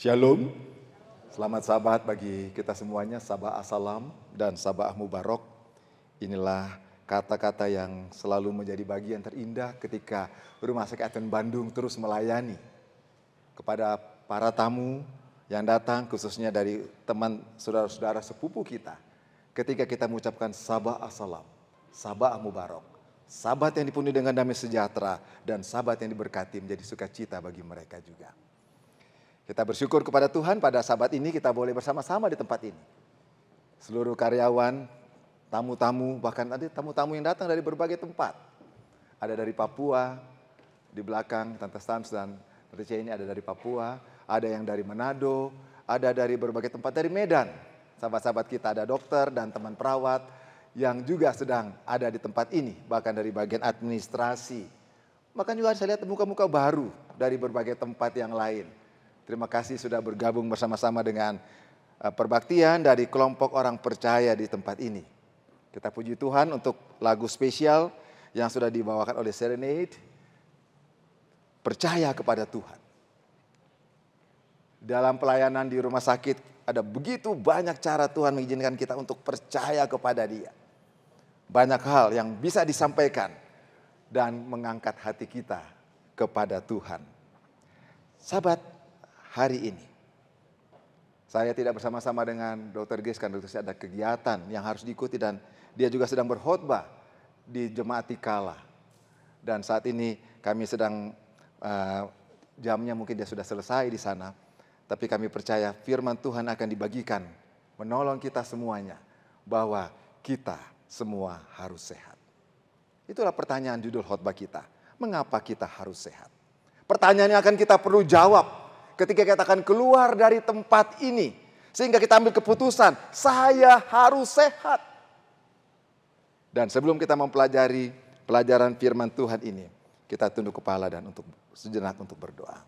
Shalom. Selamat sahabat bagi kita semuanya. Sabah asalam dan Sabah barok Inilah kata-kata yang selalu menjadi bagian terindah ketika Rumah Sakit Aten Bandung terus melayani kepada para tamu yang datang khususnya dari teman saudara-saudara sepupu kita ketika kita mengucapkan sabah assalam, sabah barok sabat yang dipenuhi dengan damai sejahtera dan sabat yang diberkati menjadi sukacita bagi mereka juga. Kita bersyukur kepada Tuhan pada sahabat ini kita boleh bersama-sama di tempat ini. Seluruh karyawan, tamu-tamu, bahkan tadi tamu-tamu yang datang dari berbagai tempat. Ada dari Papua, di belakang Tante Stams dan Rece ini ada dari Papua, ada yang dari Manado, ada dari berbagai tempat dari Medan. Sahabat-sahabat kita ada dokter dan teman perawat yang juga sedang ada di tempat ini, bahkan dari bagian administrasi. Bahkan juga saya lihat muka-muka baru dari berbagai tempat yang lain Terima kasih sudah bergabung bersama-sama dengan eh, perbaktian dari kelompok orang percaya di tempat ini. Kita puji Tuhan untuk lagu spesial yang sudah dibawakan oleh Serenade. Percaya kepada Tuhan. Dalam pelayanan di rumah sakit ada begitu banyak cara Tuhan mengizinkan kita untuk percaya kepada Dia. Banyak hal yang bisa disampaikan dan mengangkat hati kita kepada Tuhan. Sahabat, hari ini. Saya tidak bersama-sama dengan Dr. Gies karena Dr. ada kegiatan yang harus diikuti dan dia juga sedang berkhotbah di jemaat Tikala. Dan saat ini kami sedang uh, jamnya mungkin dia sudah selesai di sana, tapi kami percaya firman Tuhan akan dibagikan menolong kita semuanya bahwa kita semua harus sehat. Itulah pertanyaan judul khotbah kita. Mengapa kita harus sehat? Pertanyaan yang akan kita perlu jawab ketika kita akan keluar dari tempat ini. Sehingga kita ambil keputusan, saya harus sehat. Dan sebelum kita mempelajari pelajaran firman Tuhan ini, kita tunduk kepala dan untuk sejenak untuk berdoa.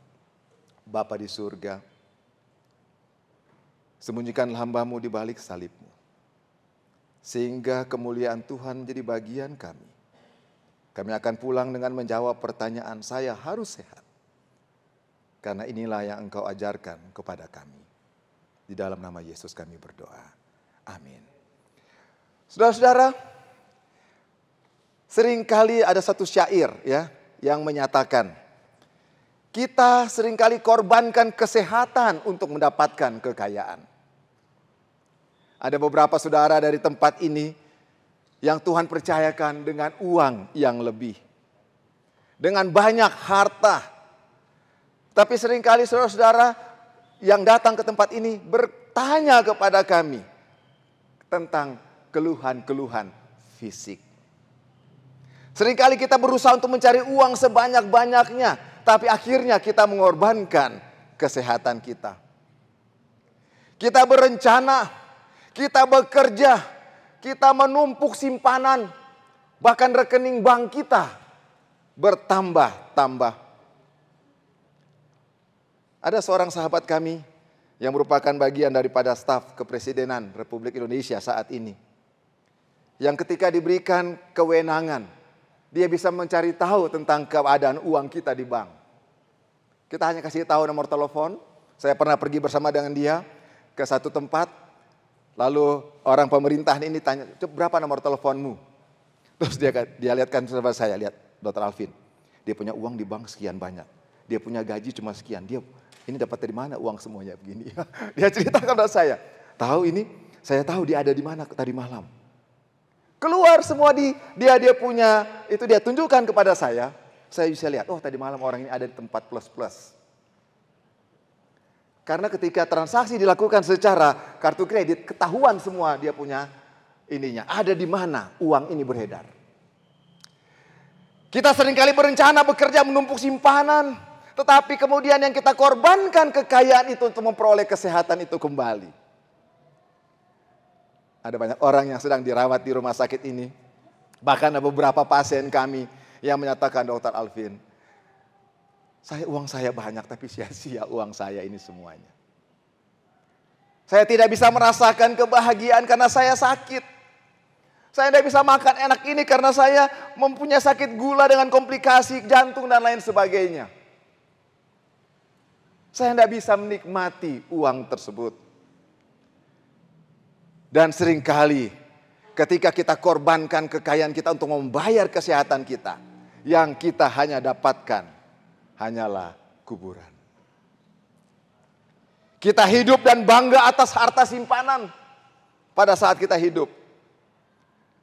Bapa di surga, sembunyikan hambamu di balik salibmu. Sehingga kemuliaan Tuhan menjadi bagian kami. Kami akan pulang dengan menjawab pertanyaan saya harus sehat. Karena inilah yang engkau ajarkan kepada kami. Di dalam nama Yesus kami berdoa. Amin. Saudara-saudara, seringkali ada satu syair ya yang menyatakan kita seringkali korbankan kesehatan untuk mendapatkan kekayaan. Ada beberapa saudara dari tempat ini yang Tuhan percayakan dengan uang yang lebih, dengan banyak harta, tapi seringkali saudara-saudara yang datang ke tempat ini bertanya kepada kami tentang keluhan-keluhan fisik. Seringkali kita berusaha untuk mencari uang sebanyak-banyaknya, tapi akhirnya kita mengorbankan kesehatan kita. Kita berencana, kita bekerja, kita menumpuk simpanan, bahkan rekening bank kita bertambah-tambah ada seorang sahabat kami yang merupakan bagian daripada staf kepresidenan Republik Indonesia saat ini. Yang ketika diberikan kewenangan, dia bisa mencari tahu tentang keadaan uang kita di bank. Kita hanya kasih tahu nomor telepon. Saya pernah pergi bersama dengan dia ke satu tempat. Lalu orang pemerintahan ini tanya, berapa nomor teleponmu? Terus dia, dia lihatkan sama saya, lihat Dr. Alvin. Dia punya uang di bank sekian banyak. Dia punya gaji cuma sekian. Dia ini dapat dari mana uang semuanya begini. dia ceritakan pada saya, tahu ini, saya tahu dia ada di mana tadi malam. Keluar semua di dia dia punya itu dia tunjukkan kepada saya. Saya bisa lihat, oh tadi malam orang ini ada di tempat plus plus. Karena ketika transaksi dilakukan secara kartu kredit, ketahuan semua dia punya ininya. Ada di mana uang ini beredar. Kita seringkali berencana bekerja menumpuk simpanan. Tetapi kemudian yang kita korbankan kekayaan itu untuk memperoleh kesehatan itu kembali. Ada banyak orang yang sedang dirawat di rumah sakit ini. Bahkan ada beberapa pasien kami yang menyatakan dokter Alvin, saya uang saya banyak tapi sia-sia uang saya ini semuanya. Saya tidak bisa merasakan kebahagiaan karena saya sakit. Saya tidak bisa makan enak ini karena saya mempunyai sakit gula dengan komplikasi jantung dan lain sebagainya. Saya tidak bisa menikmati uang tersebut. Dan seringkali ketika kita korbankan kekayaan kita untuk membayar kesehatan kita, yang kita hanya dapatkan hanyalah kuburan. Kita hidup dan bangga atas harta simpanan pada saat kita hidup.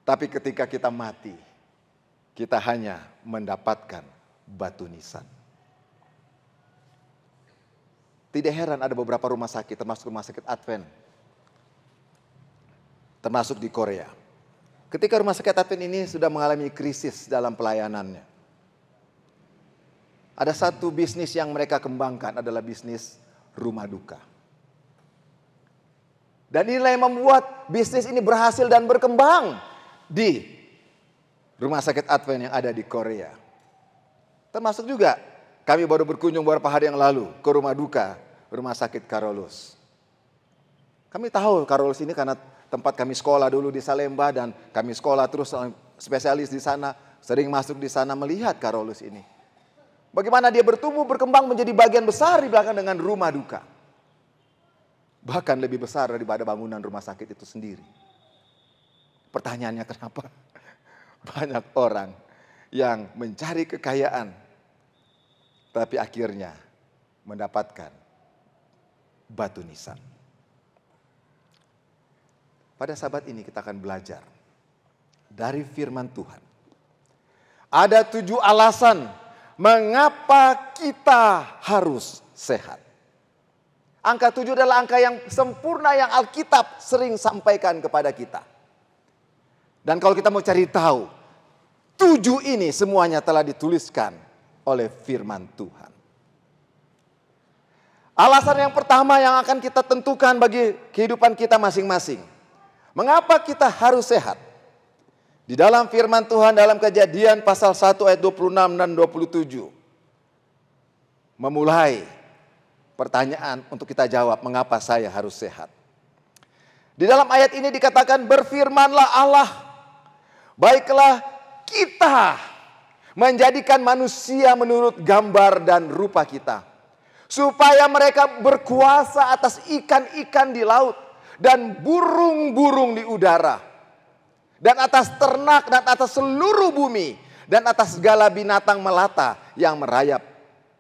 Tapi ketika kita mati, kita hanya mendapatkan batu nisan. Tidak heran ada beberapa rumah sakit, termasuk rumah sakit Advent. Termasuk di Korea. Ketika rumah sakit Advent ini sudah mengalami krisis dalam pelayanannya. Ada satu bisnis yang mereka kembangkan adalah bisnis rumah duka. Dan inilah yang membuat bisnis ini berhasil dan berkembang di rumah sakit Advent yang ada di Korea. Termasuk juga kami baru berkunjung beberapa hari yang lalu ke rumah duka rumah sakit Karolus. Kami tahu Karolus ini karena tempat kami sekolah dulu di Salemba dan kami sekolah terus spesialis di sana, sering masuk di sana melihat Karolus ini. Bagaimana dia bertumbuh, berkembang menjadi bagian besar di belakang dengan rumah duka. Bahkan lebih besar daripada bangunan rumah sakit itu sendiri. Pertanyaannya kenapa banyak orang yang mencari kekayaan tapi akhirnya mendapatkan batu nisan. Pada sabat ini kita akan belajar dari firman Tuhan. Ada tujuh alasan mengapa kita harus sehat. Angka tujuh adalah angka yang sempurna yang Alkitab sering sampaikan kepada kita. Dan kalau kita mau cari tahu, tujuh ini semuanya telah dituliskan oleh firman Tuhan. Alasan yang pertama yang akan kita tentukan bagi kehidupan kita masing-masing. Mengapa kita harus sehat? Di dalam firman Tuhan dalam kejadian pasal 1 ayat 26 dan 27. Memulai pertanyaan untuk kita jawab mengapa saya harus sehat. Di dalam ayat ini dikatakan berfirmanlah Allah. Baiklah kita menjadikan manusia menurut gambar dan rupa kita supaya mereka berkuasa atas ikan-ikan di laut dan burung-burung di udara dan atas ternak dan atas seluruh bumi dan atas segala binatang melata yang merayap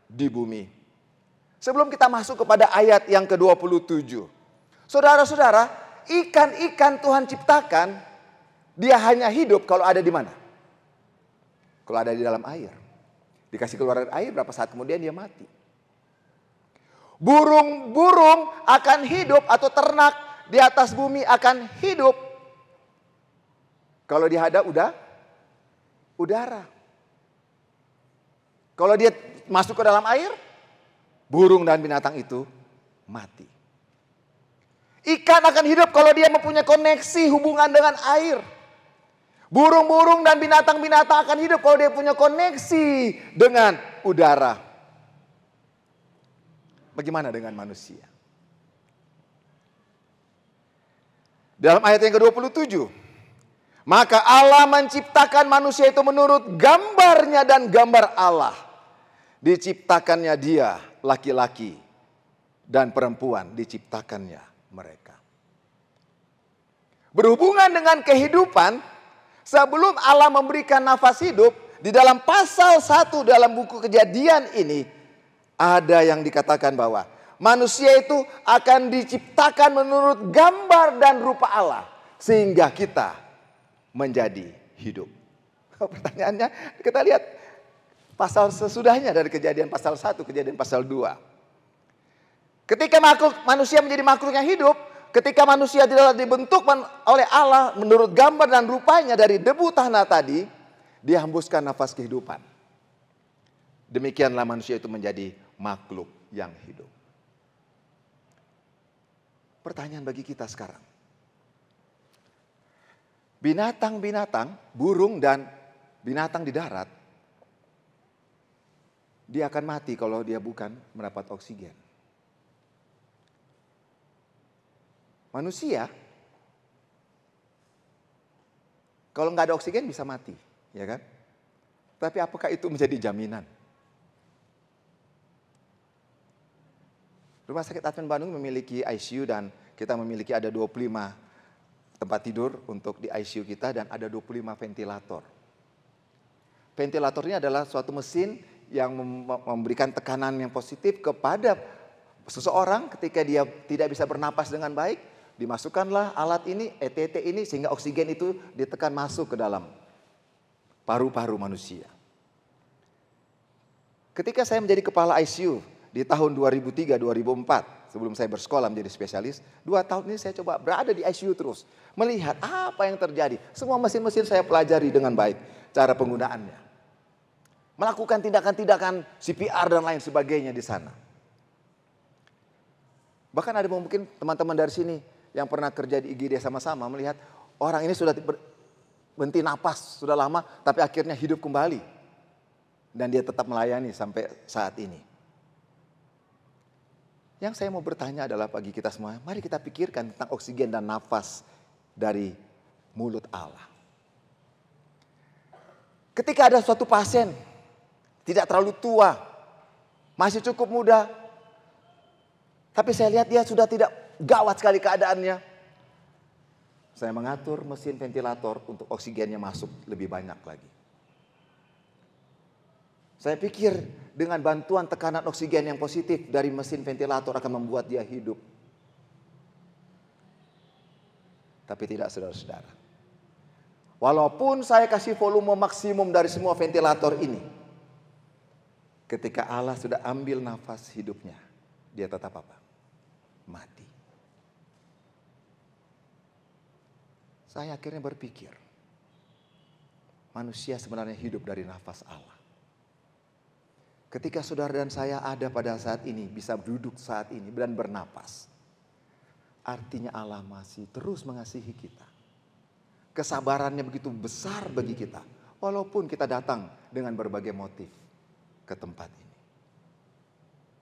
di bumi. Sebelum kita masuk kepada ayat yang ke-27. Saudara-saudara, ikan-ikan Tuhan ciptakan dia hanya hidup kalau ada di mana? Kalau ada di dalam air. Dikasih keluar dari air berapa saat kemudian dia mati. Burung-burung akan hidup atau ternak di atas bumi akan hidup. Kalau dihadap udah udara. Kalau dia masuk ke dalam air, burung dan binatang itu mati. Ikan akan hidup kalau dia mempunyai koneksi hubungan dengan air. Burung-burung dan binatang-binatang akan hidup kalau dia punya koneksi dengan udara. Bagaimana dengan manusia? Dalam ayat yang ke-27, maka Allah menciptakan manusia itu menurut gambarnya dan gambar Allah. Diciptakannya dia laki-laki dan perempuan diciptakannya mereka. Berhubungan dengan kehidupan, sebelum Allah memberikan nafas hidup, di dalam pasal satu dalam buku kejadian ini, ada yang dikatakan bahwa manusia itu akan diciptakan menurut gambar dan rupa Allah sehingga kita menjadi hidup. Pertanyaannya kita lihat pasal sesudahnya dari kejadian pasal 1 kejadian pasal 2. Ketika makhluk manusia menjadi makhluk yang hidup, ketika manusia tidak dibentuk oleh Allah menurut gambar dan rupanya dari debu tanah tadi, dihembuskan nafas kehidupan. Demikianlah manusia itu menjadi makhluk yang hidup. Pertanyaan bagi kita sekarang. Binatang-binatang, burung dan binatang di darat, dia akan mati kalau dia bukan mendapat oksigen. Manusia, kalau nggak ada oksigen bisa mati, ya kan? Tapi apakah itu menjadi jaminan? Rumah Sakit Advent Bandung memiliki ICU dan kita memiliki ada 25 tempat tidur untuk di ICU kita dan ada 25 ventilator. Ventilator ini adalah suatu mesin yang memberikan tekanan yang positif kepada seseorang ketika dia tidak bisa bernapas dengan baik, dimasukkanlah alat ini, ETT ini sehingga oksigen itu ditekan masuk ke dalam paru-paru manusia. Ketika saya menjadi kepala ICU di tahun 2003-2004 sebelum saya bersekolah menjadi spesialis, dua tahun ini saya coba berada di ICU terus, melihat apa yang terjadi. Semua mesin-mesin saya pelajari dengan baik cara penggunaannya. Melakukan tindakan-tindakan CPR dan lain sebagainya di sana. Bahkan ada mungkin teman-teman dari sini yang pernah kerja di IGD sama-sama melihat orang ini sudah berhenti napas sudah lama tapi akhirnya hidup kembali. Dan dia tetap melayani sampai saat ini. Yang saya mau bertanya adalah bagi kita semua, mari kita pikirkan tentang oksigen dan nafas dari mulut Allah. Ketika ada suatu pasien tidak terlalu tua, masih cukup muda, tapi saya lihat dia sudah tidak gawat sekali keadaannya. Saya mengatur mesin ventilator untuk oksigennya masuk lebih banyak lagi. Saya pikir dengan bantuan tekanan oksigen yang positif dari mesin ventilator akan membuat dia hidup. Tapi tidak saudara-saudara. Walaupun saya kasih volume maksimum dari semua ventilator ini. Ketika Allah sudah ambil nafas hidupnya. Dia tetap apa? Mati. Saya akhirnya berpikir. Manusia sebenarnya hidup dari nafas Allah. Ketika saudara dan saya ada pada saat ini, bisa duduk saat ini dan bernapas. Artinya Allah masih terus mengasihi kita. Kesabarannya begitu besar bagi kita. Walaupun kita datang dengan berbagai motif ke tempat ini.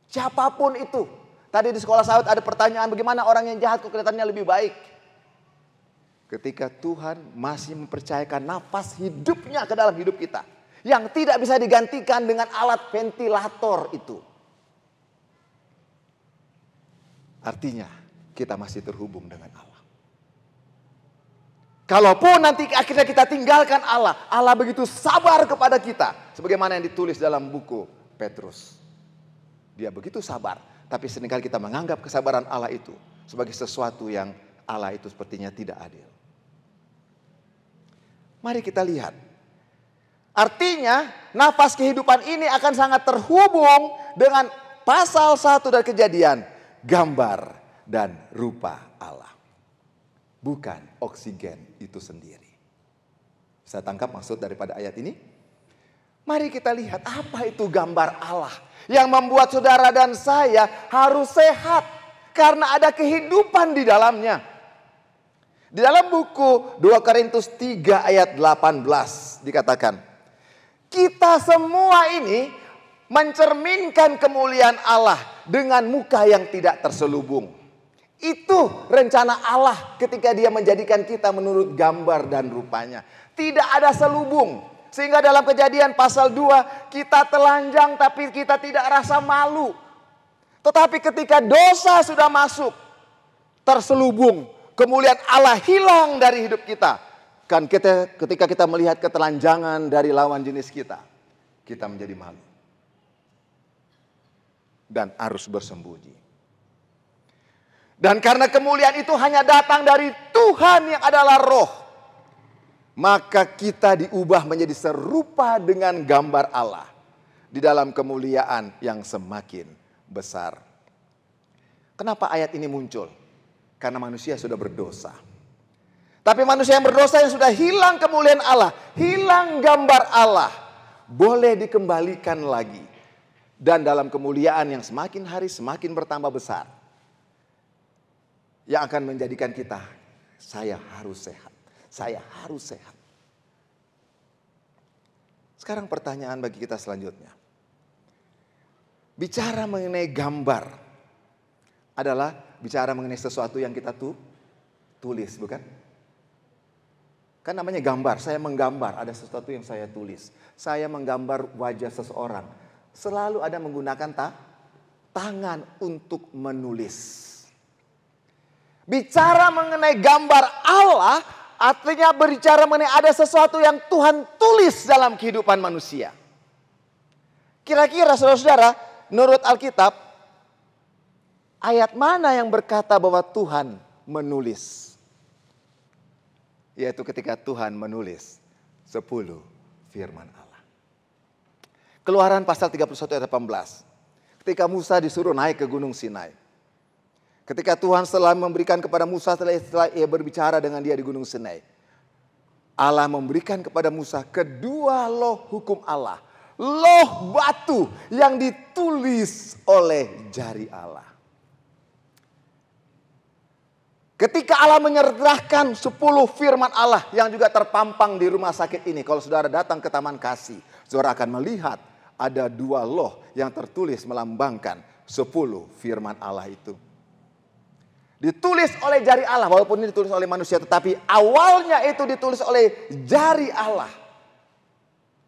Siapapun itu. Tadi di sekolah sawit ada pertanyaan bagaimana orang yang jahat kok kelihatannya lebih baik. Ketika Tuhan masih mempercayakan nafas hidupnya ke dalam hidup kita yang tidak bisa digantikan dengan alat ventilator itu. Artinya, kita masih terhubung dengan Allah. Kalaupun nanti akhirnya kita tinggalkan Allah, Allah begitu sabar kepada kita, sebagaimana yang ditulis dalam buku Petrus. Dia begitu sabar, tapi seringkali kita menganggap kesabaran Allah itu sebagai sesuatu yang Allah itu sepertinya tidak adil. Mari kita lihat Artinya nafas kehidupan ini akan sangat terhubung dengan pasal satu dan kejadian. Gambar dan rupa Allah. Bukan oksigen itu sendiri. Saya tangkap maksud daripada ayat ini. Mari kita lihat apa itu gambar Allah. Yang membuat saudara dan saya harus sehat. Karena ada kehidupan di dalamnya. Di dalam buku 2 Korintus 3 ayat 18 dikatakan. Kita semua ini mencerminkan kemuliaan Allah dengan muka yang tidak terselubung. Itu rencana Allah ketika dia menjadikan kita menurut gambar dan rupanya. Tidak ada selubung. Sehingga dalam kejadian pasal 2 kita telanjang tapi kita tidak rasa malu. Tetapi ketika dosa sudah masuk terselubung kemuliaan Allah hilang dari hidup kita. Kan kita ketika kita melihat ketelanjangan dari lawan jenis kita, kita menjadi malu. Dan harus bersembunyi. Dan karena kemuliaan itu hanya datang dari Tuhan yang adalah roh. Maka kita diubah menjadi serupa dengan gambar Allah. Di dalam kemuliaan yang semakin besar. Kenapa ayat ini muncul? Karena manusia sudah berdosa tapi manusia yang berdosa yang sudah hilang kemuliaan Allah, hilang gambar Allah, boleh dikembalikan lagi. Dan dalam kemuliaan yang semakin hari semakin bertambah besar. Yang akan menjadikan kita, saya harus sehat. Saya harus sehat. Sekarang pertanyaan bagi kita selanjutnya. Bicara mengenai gambar adalah bicara mengenai sesuatu yang kita tuh tulis, bukan? Kan namanya gambar, saya menggambar, ada sesuatu yang saya tulis. Saya menggambar wajah seseorang. Selalu ada menggunakan ta tangan untuk menulis. Bicara mengenai gambar Allah, artinya berbicara mengenai ada sesuatu yang Tuhan tulis dalam kehidupan manusia. Kira-kira saudara-saudara, menurut Alkitab, ayat mana yang berkata bahwa Tuhan menulis? yaitu ketika Tuhan menulis 10 firman Allah. Keluaran pasal 31 ayat 18. Ketika Musa disuruh naik ke Gunung Sinai. Ketika Tuhan setelah memberikan kepada Musa setelah ia berbicara dengan dia di Gunung Sinai. Allah memberikan kepada Musa kedua loh hukum Allah. Loh batu yang ditulis oleh jari Allah. Ketika Allah menyerahkan 10 firman Allah yang juga terpampang di rumah sakit ini. Kalau saudara datang ke Taman Kasih, saudara akan melihat ada dua loh yang tertulis melambangkan 10 firman Allah itu. Ditulis oleh jari Allah, walaupun ini ditulis oleh manusia, tetapi awalnya itu ditulis oleh jari Allah.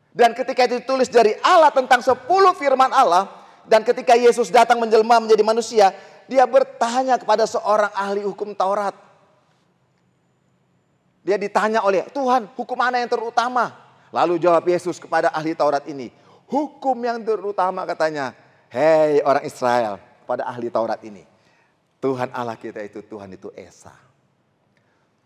Dan ketika itu ditulis jari Allah tentang 10 firman Allah, dan ketika Yesus datang menjelma menjadi manusia, dia bertanya kepada seorang ahli hukum Taurat. Dia ditanya oleh Tuhan, hukum mana yang terutama? Lalu jawab Yesus kepada ahli Taurat ini. Hukum yang terutama katanya. Hei orang Israel, pada ahli Taurat ini. Tuhan Allah kita itu, Tuhan itu Esa.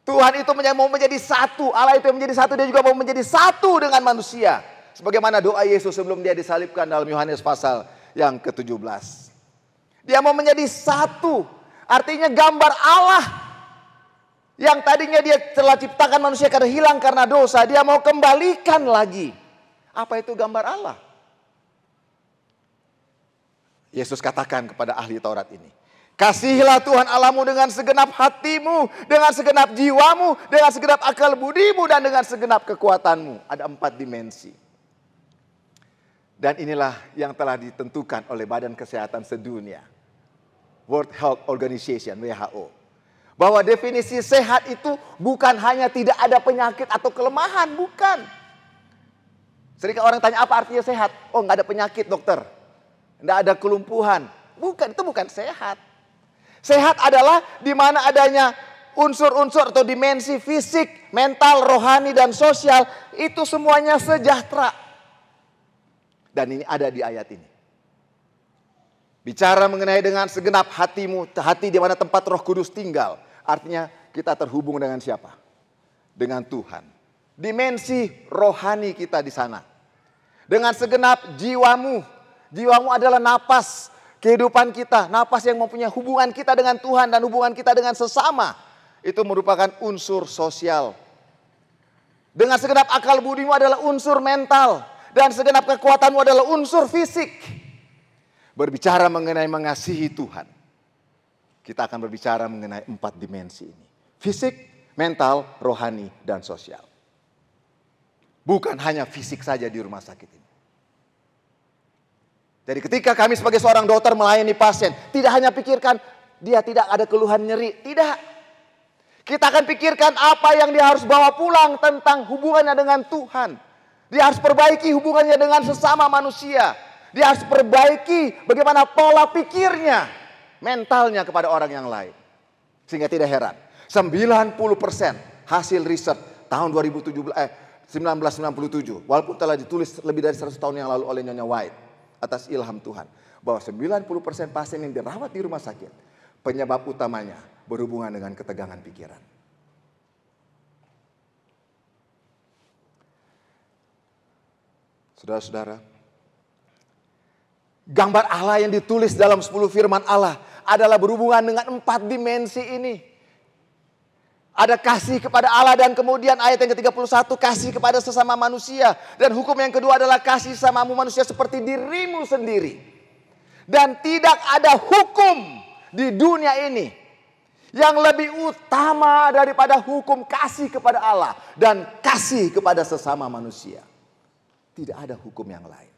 Tuhan itu mau menjadi satu, Allah itu yang menjadi satu, dia juga mau menjadi satu dengan manusia. Sebagaimana doa Yesus sebelum dia disalibkan dalam Yohanes pasal yang ke-17. Dia mau menjadi satu. Artinya gambar Allah yang tadinya dia telah ciptakan manusia karena hilang karena dosa, dia mau kembalikan lagi. Apa itu gambar Allah? Yesus katakan kepada ahli Taurat ini, Kasihilah Tuhan Allahmu dengan segenap hatimu, dengan segenap jiwamu, dengan segenap akal budimu, dan dengan segenap kekuatanmu. Ada empat dimensi. Dan inilah yang telah ditentukan oleh Badan Kesehatan Sedunia. World Health Organization WHO bahwa definisi sehat itu bukan hanya tidak ada penyakit atau kelemahan, bukan. Seringkali orang tanya apa artinya sehat? Oh, nggak ada penyakit dokter, nggak ada kelumpuhan, bukan itu bukan sehat. Sehat adalah di mana adanya unsur-unsur atau dimensi fisik, mental, rohani dan sosial itu semuanya sejahtera. Dan ini ada di ayat ini. Bicara mengenai dengan segenap hatimu, hati di mana tempat Roh Kudus tinggal. Artinya kita terhubung dengan siapa? Dengan Tuhan. Dimensi rohani kita di sana. Dengan segenap jiwamu. Jiwamu adalah napas kehidupan kita, napas yang mempunyai hubungan kita dengan Tuhan dan hubungan kita dengan sesama. Itu merupakan unsur sosial. Dengan segenap akal budimu adalah unsur mental dan segenap kekuatanmu adalah unsur fisik berbicara mengenai mengasihi Tuhan, kita akan berbicara mengenai empat dimensi ini. Fisik, mental, rohani, dan sosial. Bukan hanya fisik saja di rumah sakit ini. Jadi ketika kami sebagai seorang dokter melayani pasien, tidak hanya pikirkan dia tidak ada keluhan nyeri, tidak. Kita akan pikirkan apa yang dia harus bawa pulang tentang hubungannya dengan Tuhan. Dia harus perbaiki hubungannya dengan sesama manusia. Dia harus perbaiki bagaimana pola pikirnya, mentalnya kepada orang yang lain. Sehingga tidak heran, 90% hasil riset tahun 2017 eh 1997, walaupun telah ditulis lebih dari 100 tahun yang lalu oleh Nyonya White atas ilham Tuhan, bahwa 90% pasien yang dirawat di rumah sakit, penyebab utamanya berhubungan dengan ketegangan pikiran. Saudara-saudara, Gambar Allah yang ditulis dalam 10 firman Allah adalah berhubungan dengan empat dimensi ini. Ada kasih kepada Allah dan kemudian ayat yang ke-31 kasih kepada sesama manusia. Dan hukum yang kedua adalah kasih samamu manusia seperti dirimu sendiri. Dan tidak ada hukum di dunia ini yang lebih utama daripada hukum kasih kepada Allah dan kasih kepada sesama manusia. Tidak ada hukum yang lain.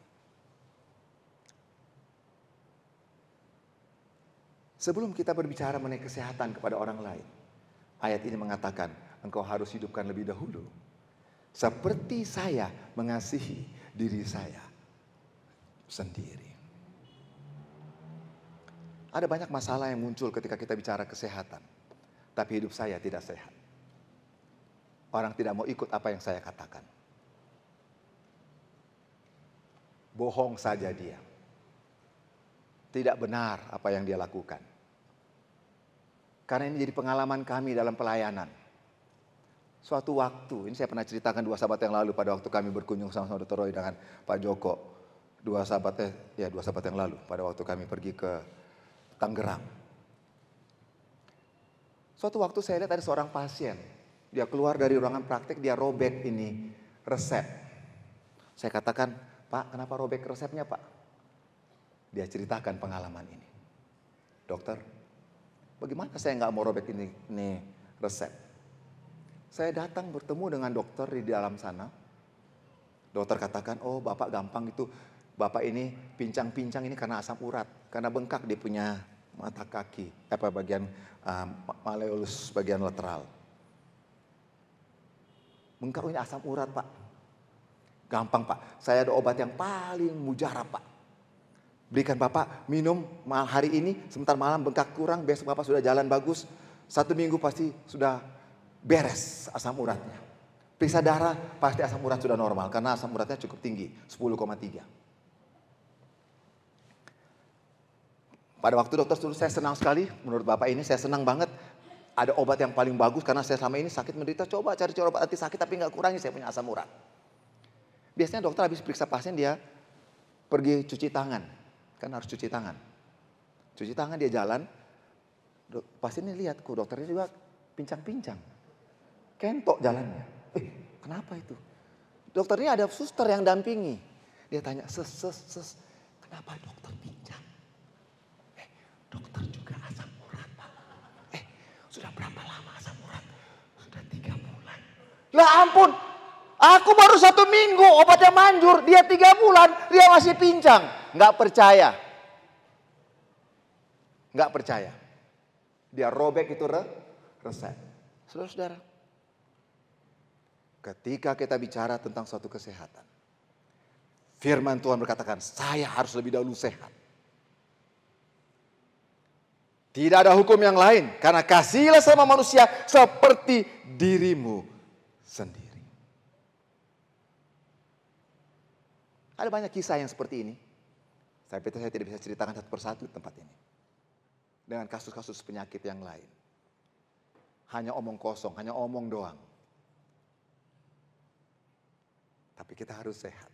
Sebelum kita berbicara mengenai kesehatan kepada orang lain, ayat ini mengatakan, engkau harus hidupkan lebih dahulu. Seperti saya mengasihi diri saya sendiri. Ada banyak masalah yang muncul ketika kita bicara kesehatan, tapi hidup saya tidak sehat. Orang tidak mau ikut apa yang saya katakan. Bohong saja dia. Tidak benar apa yang dia lakukan karena ini jadi pengalaman kami dalam pelayanan. Suatu waktu, ini saya pernah ceritakan dua sahabat yang lalu pada waktu kami berkunjung sama-sama Dr. Roy dengan Pak Joko. Dua sahabat, eh, ya dua sahabat yang lalu pada waktu kami pergi ke Tangerang. Suatu waktu saya lihat ada seorang pasien. Dia keluar dari ruangan praktik dia robek ini resep. Saya katakan, Pak kenapa robek resepnya Pak? Dia ceritakan pengalaman ini. Dokter, Bagaimana saya nggak mau robek ini, ini resep? Saya datang bertemu dengan dokter di dalam sana. Dokter katakan, oh bapak gampang itu. Bapak ini pincang-pincang ini karena asam urat. Karena bengkak dia punya mata kaki. Apa bagian um, maleolus bagian lateral. Bengkak ini asam urat pak. Gampang pak. Saya ada obat yang paling mujarab pak berikan Bapak minum hari ini, sebentar malam bengkak kurang, besok Bapak sudah jalan bagus. Satu minggu pasti sudah beres asam uratnya. Periksa darah, pasti asam urat sudah normal karena asam uratnya cukup tinggi, 10,3. Pada waktu dokter suruh saya senang sekali, menurut Bapak ini saya senang banget. Ada obat yang paling bagus karena saya selama ini sakit menderita, coba cari-cari obat anti sakit tapi nggak kurangi saya punya asam urat. Biasanya dokter habis periksa pasien dia pergi cuci tangan. Kan harus cuci tangan. Cuci tangan dia jalan. Pasti ini lihat, ku dokternya juga pincang-pincang. Kentok jalannya. Eh, kenapa itu? Dokternya ada suster yang dampingi. Dia tanya, ses, ses, ses. Kenapa dokter pincang? Eh, dokter juga asam urat, Pak. Eh, sudah berapa lama asam urat? Sudah tiga bulan. Lah ampun, Aku baru satu minggu obatnya manjur, dia tiga bulan, dia masih pincang. Nggak percaya. Nggak percaya. Dia robek itu re resep. Saudara-saudara. Ketika kita bicara tentang suatu kesehatan. Firman Tuhan berkatakan, saya harus lebih dahulu sehat. Tidak ada hukum yang lain. Karena kasihlah sama manusia seperti dirimu sendiri. Ada banyak kisah yang seperti ini. Saya pikir saya tidak bisa ceritakan satu persatu di tempat ini. Dengan kasus-kasus penyakit yang lain. Hanya omong kosong, hanya omong doang. Tapi kita harus sehat.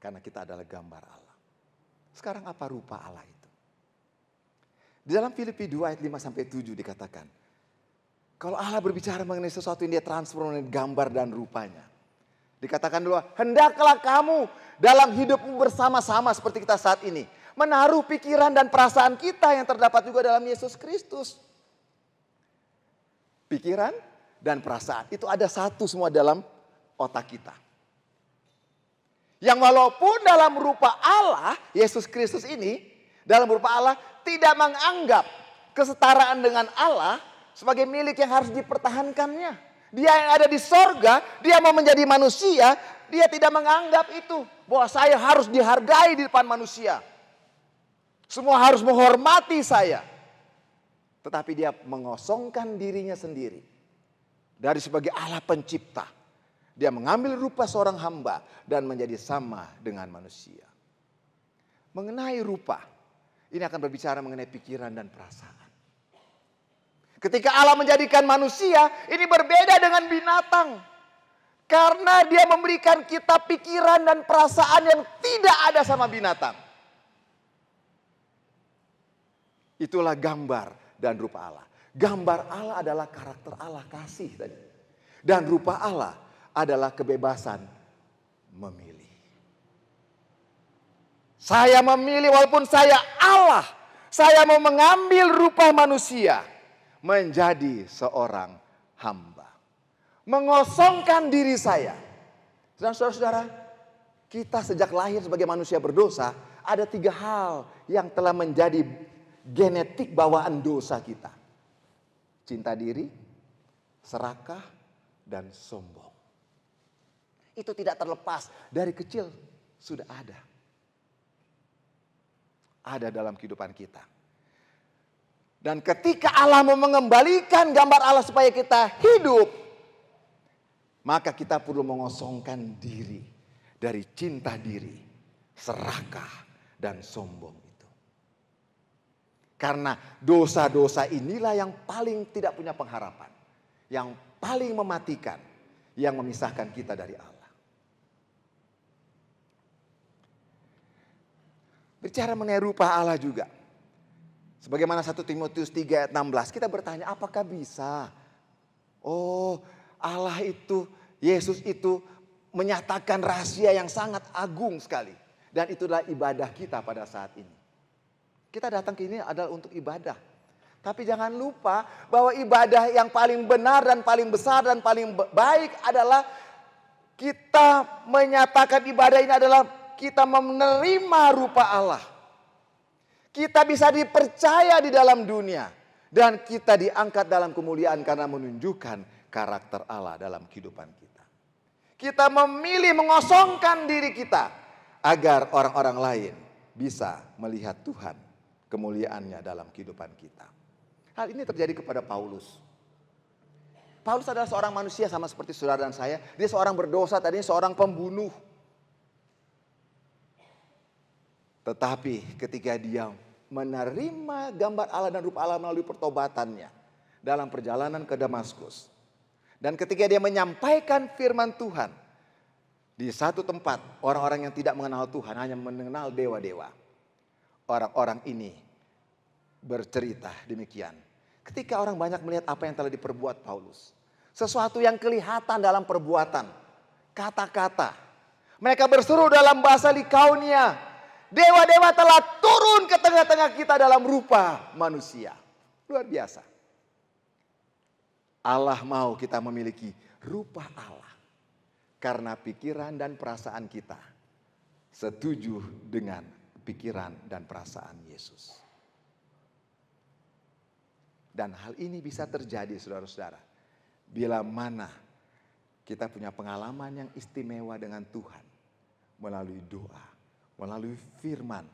Karena kita adalah gambar Allah. Sekarang apa rupa Allah itu? Di dalam Filipi 2 ayat 5 sampai 7 dikatakan, kalau Allah berbicara mengenai sesuatu yang dia transform dengan gambar dan rupanya. Dikatakan dulu, hendaklah kamu dalam hidupmu bersama-sama seperti kita saat ini. Menaruh pikiran dan perasaan kita yang terdapat juga dalam Yesus Kristus. Pikiran dan perasaan itu ada satu semua dalam otak kita. Yang walaupun dalam rupa Allah, Yesus Kristus ini dalam rupa Allah tidak menganggap kesetaraan dengan Allah sebagai milik yang harus dipertahankannya. Dia yang ada di sorga, dia mau menjadi manusia, dia tidak menganggap itu. Bahwa saya harus dihargai di depan manusia. Semua harus menghormati saya. Tetapi dia mengosongkan dirinya sendiri. Dari sebagai Allah pencipta. Dia mengambil rupa seorang hamba dan menjadi sama dengan manusia. Mengenai rupa, ini akan berbicara mengenai pikiran dan perasaan. Ketika Allah menjadikan manusia, ini berbeda dengan binatang. Karena dia memberikan kita pikiran dan perasaan yang tidak ada sama binatang. Itulah gambar dan rupa Allah. Gambar Allah adalah karakter Allah kasih tadi. Dan rupa Allah adalah kebebasan memilih. Saya memilih walaupun saya Allah. Saya mau mengambil rupa manusia menjadi seorang hamba. Mengosongkan diri saya. Dan saudara-saudara, kita sejak lahir sebagai manusia berdosa, ada tiga hal yang telah menjadi genetik bawaan dosa kita. Cinta diri, serakah, dan sombong. Itu tidak terlepas dari kecil sudah ada. Ada dalam kehidupan kita. Dan ketika Allah mau mengembalikan gambar Allah supaya kita hidup, maka kita perlu mengosongkan diri dari cinta diri, serakah, dan sombong itu. Karena dosa-dosa inilah yang paling tidak punya pengharapan, yang paling mematikan, yang memisahkan kita dari Allah. Bicara mengenai rupa Allah juga. Sebagaimana 1 Timotius 3 ayat 16, kita bertanya apakah bisa? Oh, Allah itu, Yesus itu menyatakan rahasia yang sangat agung sekali. Dan itulah ibadah kita pada saat ini. Kita datang ke ini adalah untuk ibadah. Tapi jangan lupa bahwa ibadah yang paling benar dan paling besar dan paling baik adalah kita menyatakan ibadah ini adalah kita menerima rupa Allah. Kita bisa dipercaya di dalam dunia. Dan kita diangkat dalam kemuliaan karena menunjukkan karakter Allah dalam kehidupan kita. Kita memilih mengosongkan diri kita. Agar orang-orang lain bisa melihat Tuhan kemuliaannya dalam kehidupan kita. Hal ini terjadi kepada Paulus. Paulus adalah seorang manusia sama seperti saudara dan saya. Dia seorang berdosa, tadinya seorang pembunuh. Tetapi ketika dia menerima gambar Allah dan rupa Allah melalui pertobatannya dalam perjalanan ke Damaskus. Dan ketika dia menyampaikan firman Tuhan di satu tempat, orang-orang yang tidak mengenal Tuhan hanya mengenal dewa-dewa. Orang-orang ini bercerita demikian. Ketika orang banyak melihat apa yang telah diperbuat Paulus, sesuatu yang kelihatan dalam perbuatan, kata-kata. Mereka berseru dalam bahasa Likaunia, Dewa-dewa telah turun ke tengah-tengah kita dalam rupa manusia. Luar biasa. Allah mau kita memiliki rupa Allah. Karena pikiran dan perasaan kita setuju dengan pikiran dan perasaan Yesus. Dan hal ini bisa terjadi saudara-saudara. Bila mana kita punya pengalaman yang istimewa dengan Tuhan melalui doa melalui firman,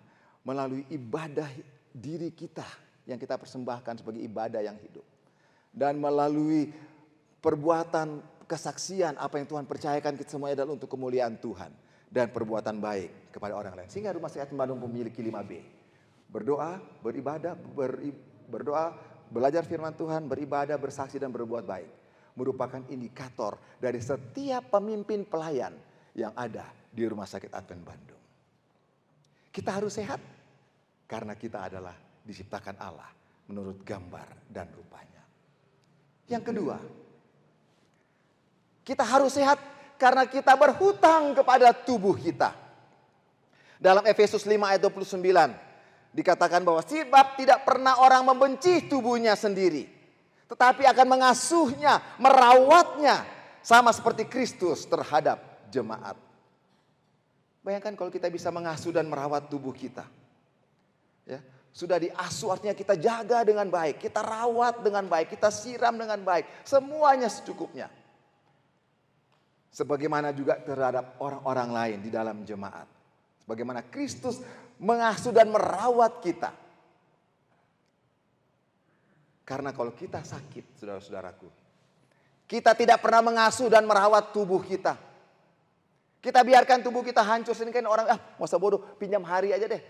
melalui ibadah diri kita yang kita persembahkan sebagai ibadah yang hidup. Dan melalui perbuatan kesaksian apa yang Tuhan percayakan kita semuanya adalah untuk kemuliaan Tuhan dan perbuatan baik kepada orang lain. Sehingga rumah sehat Bandung memiliki 5B. Berdoa, beribadah, beri, berdoa, belajar firman Tuhan, beribadah, bersaksi dan berbuat baik. Merupakan indikator dari setiap pemimpin pelayan yang ada di Rumah Sakit Advent Bandung. Kita harus sehat karena kita adalah diciptakan Allah menurut gambar dan rupanya. Yang kedua, kita harus sehat karena kita berhutang kepada tubuh kita. Dalam Efesus 5 ayat 29 dikatakan bahwa sebab tidak pernah orang membenci tubuhnya sendiri, tetapi akan mengasuhnya, merawatnya sama seperti Kristus terhadap jemaat Bayangkan kalau kita bisa mengasuh dan merawat tubuh kita. Ya, sudah diasuh artinya kita jaga dengan baik, kita rawat dengan baik, kita siram dengan baik, semuanya secukupnya. Sebagaimana juga terhadap orang-orang lain di dalam jemaat. Sebagaimana Kristus mengasuh dan merawat kita. Karena kalau kita sakit, saudara-saudaraku, kita tidak pernah mengasuh dan merawat tubuh kita kita biarkan tubuh kita hancur sering kan orang ah masa bodoh pinjam hari aja deh.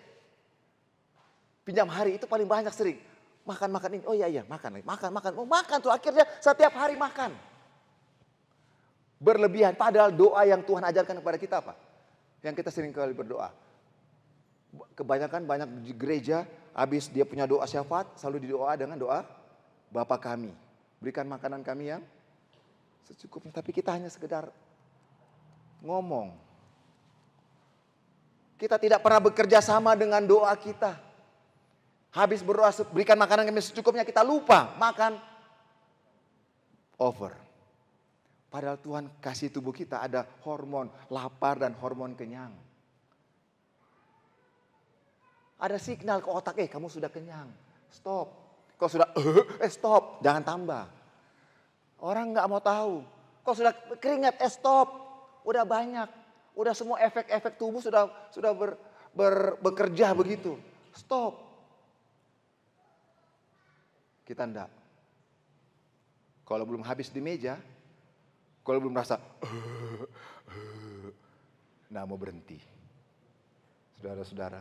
Pinjam hari itu paling banyak sering. Makan makan ini. Oh iya iya makan lagi. Makan makan. Oh, makan tuh akhirnya setiap hari makan. Berlebihan padahal doa yang Tuhan ajarkan kepada kita apa? Yang kita sering kali berdoa. Kebanyakan banyak di gereja habis dia punya doa syafaat selalu didoa dengan doa Bapa kami. Berikan makanan kami yang secukupnya tapi kita hanya sekedar ngomong. Kita tidak pernah bekerja sama dengan doa kita. Habis berdoa, berikan makanan kami secukupnya, kita lupa makan. Over. Padahal Tuhan kasih tubuh kita ada hormon lapar dan hormon kenyang. Ada signal ke otak, eh kamu sudah kenyang. Stop. Kau sudah, eh, eh stop. Jangan tambah. Orang nggak mau tahu. Kau sudah keringat, eh stop udah banyak, udah semua efek-efek tubuh sudah sudah ber, ber, bekerja begitu. Stop. Kita ndak. Kalau belum habis di meja, kalau belum rasa, nggak mau berhenti. Saudara-saudara,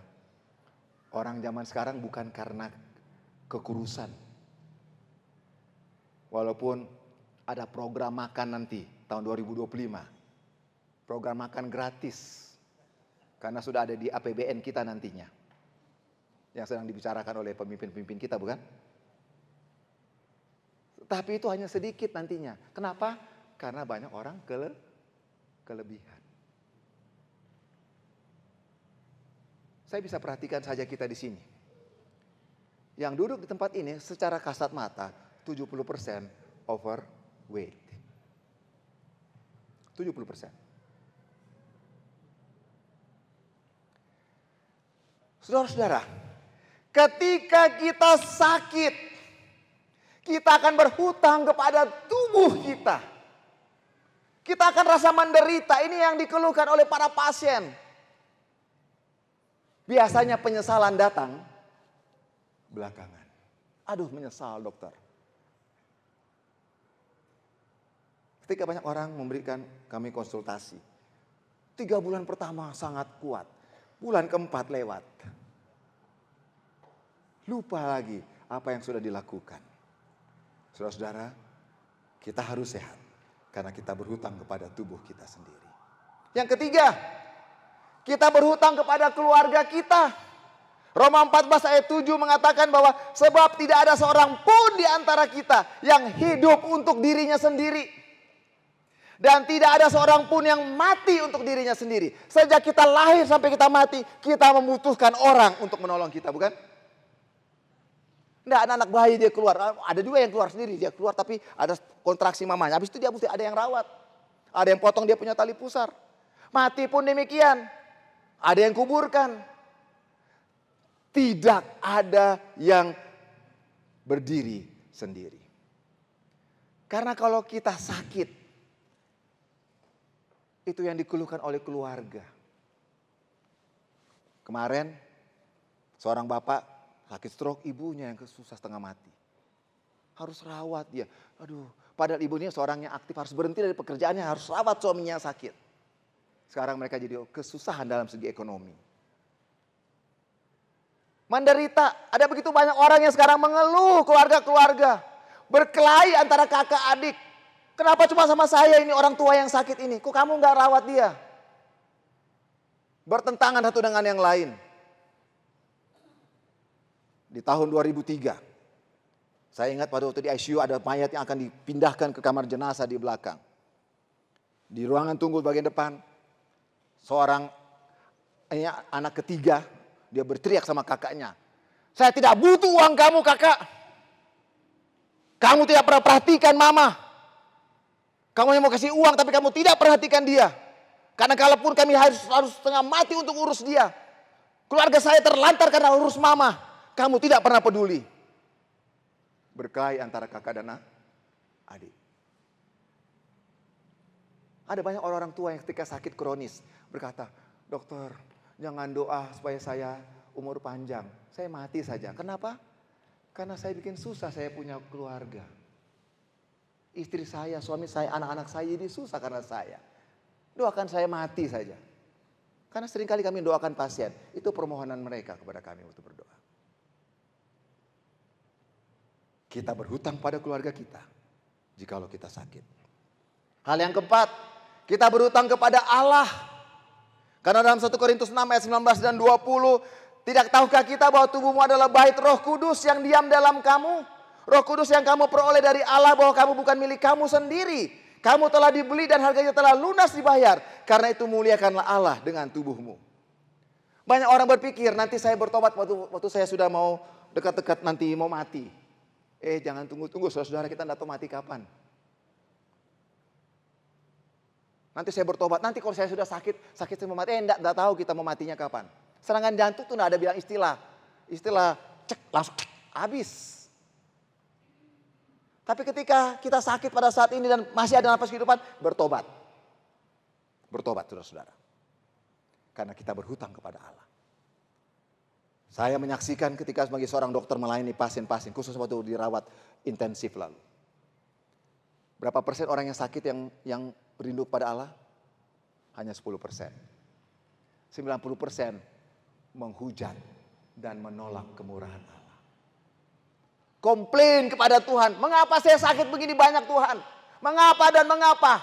orang zaman sekarang bukan karena kekurusan. Walaupun ada program makan nanti tahun 2025 program makan gratis. Karena sudah ada di APBN kita nantinya. Yang sedang dibicarakan oleh pemimpin-pemimpin kita bukan? Tapi itu hanya sedikit nantinya. Kenapa? Karena banyak orang kele kelebihan. Saya bisa perhatikan saja kita di sini. Yang duduk di tempat ini secara kasat mata 70% overweight. 70 Saudara-saudara, ketika kita sakit, kita akan berhutang kepada tubuh kita. Kita akan rasa menderita. Ini yang dikeluhkan oleh para pasien. Biasanya penyesalan datang belakangan. Aduh, menyesal dokter. Ketika banyak orang memberikan kami konsultasi. Tiga bulan pertama sangat kuat. Bulan keempat lewat lupa lagi apa yang sudah dilakukan. Saudara-saudara, kita harus sehat karena kita berhutang kepada tubuh kita sendiri. Yang ketiga, kita berhutang kepada keluarga kita. Roma 14 ayat 7 mengatakan bahwa sebab tidak ada seorang pun di antara kita yang hidup untuk dirinya sendiri. Dan tidak ada seorang pun yang mati untuk dirinya sendiri. Sejak kita lahir sampai kita mati, kita membutuhkan orang untuk menolong kita, bukan? tidak anak-anak bayi dia keluar. Ah, ada juga yang keluar sendiri. Dia keluar tapi ada kontraksi mamanya. Habis itu dia mesti ada yang rawat. Ada yang potong dia punya tali pusar. Mati pun demikian. Ada yang kuburkan. Tidak ada yang berdiri sendiri. Karena kalau kita sakit, itu yang dikeluhkan oleh keluarga. Kemarin seorang bapak Sakit stroke ibunya yang susah setengah mati. Harus rawat dia. Aduh, padahal ibunya seorang yang aktif harus berhenti dari pekerjaannya, harus rawat suaminya sakit. Sekarang mereka jadi kesusahan dalam segi ekonomi. Menderita, ada begitu banyak orang yang sekarang mengeluh keluarga-keluarga. Berkelahi antara kakak adik. Kenapa cuma sama saya ini orang tua yang sakit ini? Kok kamu nggak rawat dia? Bertentangan satu dengan yang lain di tahun 2003. Saya ingat pada waktu di ICU ada mayat yang akan dipindahkan ke kamar jenazah di belakang. Di ruangan tunggu bagian depan, seorang eh, anak ketiga, dia berteriak sama kakaknya. Saya tidak butuh uang kamu kakak. Kamu tidak pernah perhatikan mama. Kamu yang mau kasih uang tapi kamu tidak perhatikan dia. Karena kalaupun kami harus, harus setengah mati untuk urus dia. Keluarga saya terlantar karena urus mama. Kamu tidak pernah peduli. Berkelahi antara kakak dan adik. Ada banyak orang-orang tua yang ketika sakit kronis berkata, dokter jangan doa supaya saya umur panjang. Saya mati saja. Kenapa? Karena saya bikin susah saya punya keluarga. Istri saya, suami saya, anak-anak saya jadi susah karena saya. Doakan saya mati saja. Karena seringkali kami doakan pasien. Itu permohonan mereka kepada kami untuk berdoa. Kita berhutang pada keluarga kita jikalau kita sakit. Hal yang keempat, kita berhutang kepada Allah. Karena dalam 1 Korintus 6 ayat 19 dan 20, tidak tahukah kita bahwa tubuhmu adalah bait Roh Kudus yang diam dalam kamu? Roh Kudus yang kamu peroleh dari Allah bahwa kamu bukan milik kamu sendiri. Kamu telah dibeli dan harganya telah lunas dibayar. Karena itu muliakanlah Allah dengan tubuhmu. Banyak orang berpikir nanti saya bertobat waktu, waktu saya sudah mau dekat-dekat nanti mau mati. Eh jangan tunggu-tunggu, saudara-saudara kita tidak tahu mati kapan. Nanti saya bertobat, nanti kalau saya sudah sakit, sakit saya mau mati, eh enggak, tahu kita mau matinya kapan. Serangan jantung itu enggak ada bilang istilah. Istilah cek, langsung cek, habis. Tapi ketika kita sakit pada saat ini dan masih ada nafas kehidupan, bertobat. Bertobat saudara-saudara. Karena kita berhutang kepada Allah. Saya menyaksikan ketika sebagai seorang dokter melayani pasien-pasien, khusus waktu dirawat intensif lalu. Berapa persen orang yang sakit yang yang rindu pada Allah? Hanya 10 persen. 90 persen menghujat dan menolak kemurahan Allah. Komplain kepada Tuhan, mengapa saya sakit begini banyak Tuhan? Mengapa dan mengapa?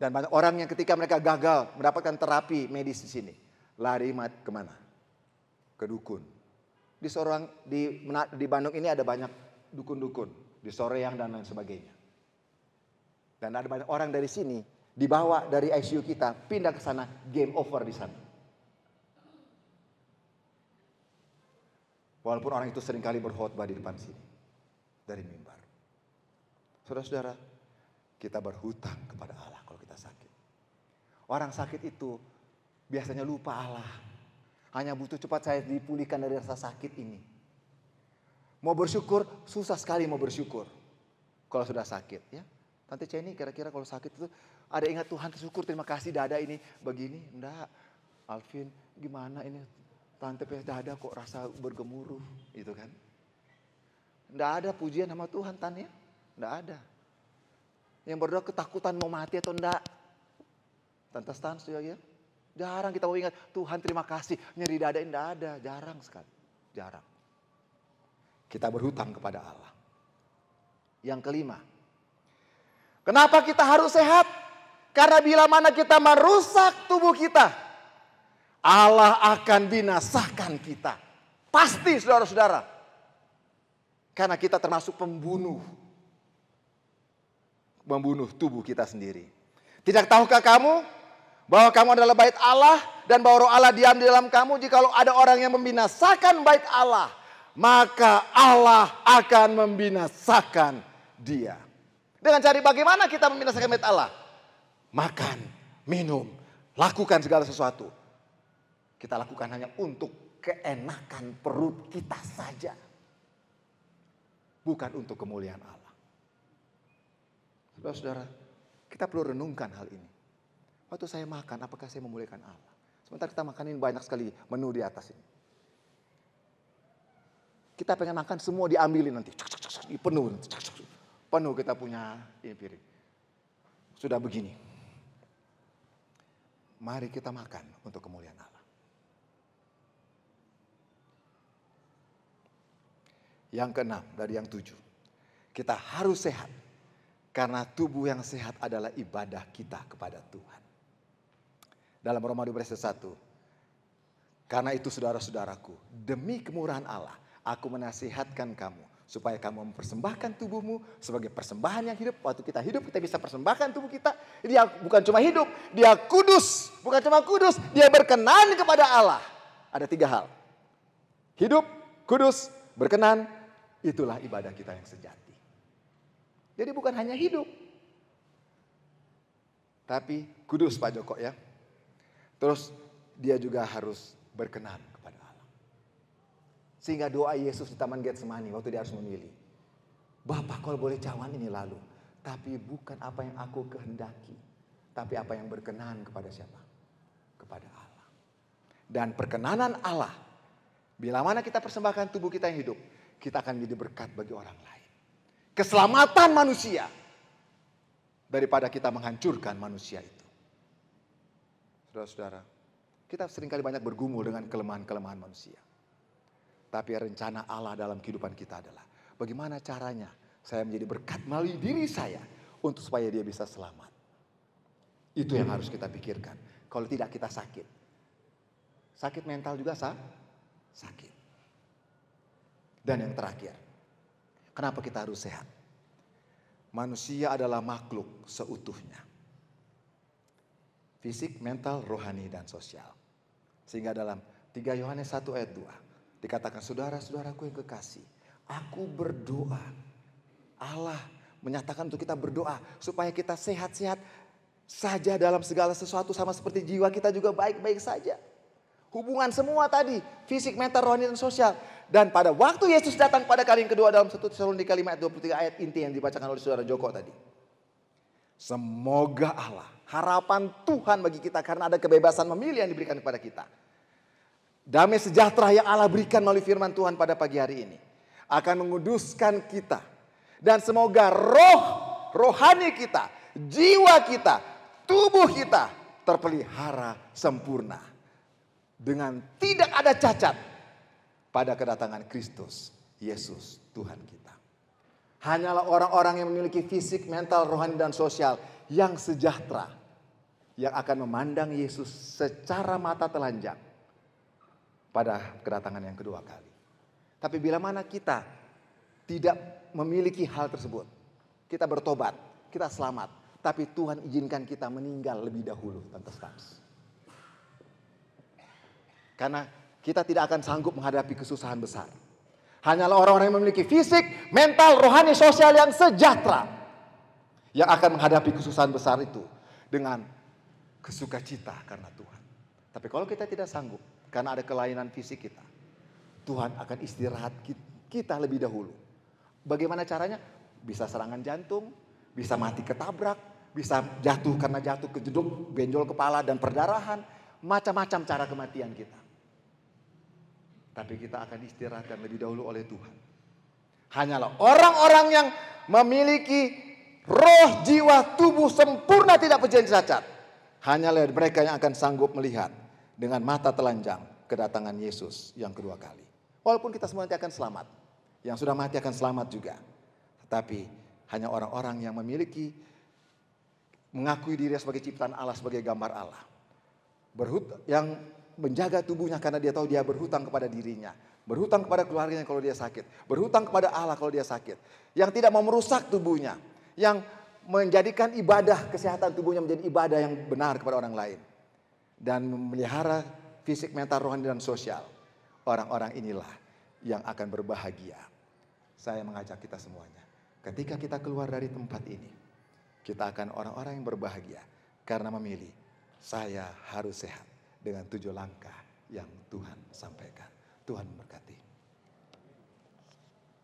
Dan banyak orang yang ketika mereka gagal mendapatkan terapi medis di sini lari mat kemana? Ke dukun. Di seorang di di Bandung ini ada banyak dukun-dukun di Soreang dan lain sebagainya. Dan ada banyak orang dari sini dibawa dari ICU kita pindah ke sana game over di sana. Walaupun orang itu seringkali berkhotbah di depan sini dari mimbar. Saudara-saudara, kita berhutang kepada Allah kalau kita sakit. Orang sakit itu biasanya lupa Allah. Hanya butuh cepat saya dipulihkan dari rasa sakit ini. Mau bersyukur, susah sekali mau bersyukur. Kalau sudah sakit ya. Tante Ceni kira-kira kalau sakit itu ada ingat Tuhan syukur terima kasih dada ini begini enggak. Alvin gimana ini tante pes dada kok rasa bergemuruh gitu kan. Enggak ada pujian sama Tuhan tanya. Enggak ada. Yang berdoa ketakutan mau mati atau enggak. Tante Stan, juga ya. Jarang kita mau ingat, Tuhan terima kasih. Nyeri dada tidak ada, jarang sekali. Jarang. Kita berhutang kepada Allah. Yang kelima, kenapa kita harus sehat? Karena bila mana kita merusak tubuh kita, Allah akan binasakan kita. Pasti saudara-saudara. Karena kita termasuk pembunuh. Membunuh tubuh kita sendiri. Tidak tahukah kamu bahwa kamu adalah bait Allah dan bahwa roh Allah diam di dalam kamu jikalau ada orang yang membinasakan bait Allah maka Allah akan membinasakan dia dengan cari bagaimana kita membinasakan bait Allah makan minum lakukan segala sesuatu kita lakukan hanya untuk keenakan perut kita saja bukan untuk kemuliaan Allah Saudara-saudara, kita perlu renungkan hal ini waktu saya makan, apakah saya memuliakan Allah? Sementara kita makanin banyak sekali menu di atas ini. Kita pengen makan semua diambilin nanti. penuh. Penuh kita punya ini piring. Sudah begini. Mari kita makan untuk kemuliaan Allah. Yang keenam dari yang tujuh. Kita harus sehat. Karena tubuh yang sehat adalah ibadah kita kepada Tuhan dalam Roma ayat 1. Karena itu saudara-saudaraku, demi kemurahan Allah, aku menasihatkan kamu supaya kamu mempersembahkan tubuhmu sebagai persembahan yang hidup. Waktu kita hidup kita bisa persembahkan tubuh kita. Dia bukan cuma hidup, dia kudus. Bukan cuma kudus, dia berkenan kepada Allah. Ada tiga hal. Hidup, kudus, berkenan, itulah ibadah kita yang sejati. Jadi bukan hanya hidup. Tapi kudus Pak Joko ya. Terus dia juga harus berkenan kepada Allah. Sehingga doa Yesus di Taman Getsemani waktu dia harus memilih. Bapak kalau boleh cawan ini lalu. Tapi bukan apa yang aku kehendaki. Tapi apa yang berkenan kepada siapa? Kepada Allah. Dan perkenanan Allah. Bila mana kita persembahkan tubuh kita yang hidup. Kita akan menjadi berkat bagi orang lain. Keselamatan manusia. Daripada kita menghancurkan manusia itu. Saudara-saudara, kita seringkali banyak bergumul dengan kelemahan-kelemahan manusia. Tapi rencana Allah dalam kehidupan kita adalah bagaimana caranya saya menjadi berkat melalui diri saya untuk supaya dia bisa selamat. Itu yang harus kita pikirkan. Kalau tidak kita sakit. Sakit mental juga sah? Sakit. Dan yang terakhir, kenapa kita harus sehat? Manusia adalah makhluk seutuhnya fisik, mental, rohani, dan sosial. Sehingga dalam 3 Yohanes 1 ayat 2 dikatakan saudara-saudaraku yang kekasih, aku berdoa. Allah menyatakan untuk kita berdoa supaya kita sehat-sehat saja dalam segala sesuatu sama seperti jiwa kita juga baik-baik saja. Hubungan semua tadi, fisik, mental, rohani, dan sosial. Dan pada waktu Yesus datang pada kali yang kedua dalam 1 Tesalonika 5 ayat 23 ayat inti yang dibacakan oleh saudara Joko tadi. Semoga Allah, harapan Tuhan bagi kita karena ada kebebasan memilih yang diberikan kepada kita. Damai sejahtera yang Allah berikan melalui firman Tuhan pada pagi hari ini akan menguduskan kita. Dan semoga roh, rohani kita, jiwa kita, tubuh kita terpelihara sempurna. Dengan tidak ada cacat pada kedatangan Kristus, Yesus Tuhan kita. Hanyalah orang-orang yang memiliki fisik, mental, rohani, dan sosial yang sejahtera. Yang akan memandang Yesus secara mata telanjang pada kedatangan yang kedua kali. Tapi bila mana kita tidak memiliki hal tersebut, kita bertobat, kita selamat, tapi Tuhan izinkan kita meninggal lebih dahulu, Tante Stams. Karena kita tidak akan sanggup menghadapi kesusahan besar. Hanyalah orang-orang yang memiliki fisik, mental, rohani, sosial yang sejahtera. Yang akan menghadapi kesusahan besar itu. Dengan kesuka cita karena Tuhan. Tapi kalau kita tidak sanggup karena ada kelainan fisik kita. Tuhan akan istirahat kita lebih dahulu. Bagaimana caranya? Bisa serangan jantung, bisa mati ketabrak, bisa jatuh karena jatuh ke kejeduk, benjol kepala dan perdarahan. Macam-macam cara kematian kita. Tapi kita akan istirahatkan lebih dahulu oleh Tuhan. Hanyalah orang-orang yang memiliki roh jiwa tubuh sempurna tidak pejalan cacat. Hanyalah mereka yang akan sanggup melihat dengan mata telanjang kedatangan Yesus yang kedua kali. Walaupun kita semua nanti akan selamat. Yang sudah mati akan selamat juga. Tetapi hanya orang-orang yang memiliki mengakui diri sebagai ciptaan Allah sebagai gambar Allah. Berhut yang menjaga tubuhnya karena dia tahu dia berhutang kepada dirinya. Berhutang kepada keluarganya kalau dia sakit. Berhutang kepada Allah kalau dia sakit. Yang tidak mau merusak tubuhnya. Yang menjadikan ibadah kesehatan tubuhnya menjadi ibadah yang benar kepada orang lain. Dan memelihara fisik, mental, rohani, dan sosial. Orang-orang inilah yang akan berbahagia. Saya mengajak kita semuanya. Ketika kita keluar dari tempat ini. Kita akan orang-orang yang berbahagia. Karena memilih, saya harus sehat dengan tujuh langkah yang Tuhan sampaikan. Tuhan memberkati.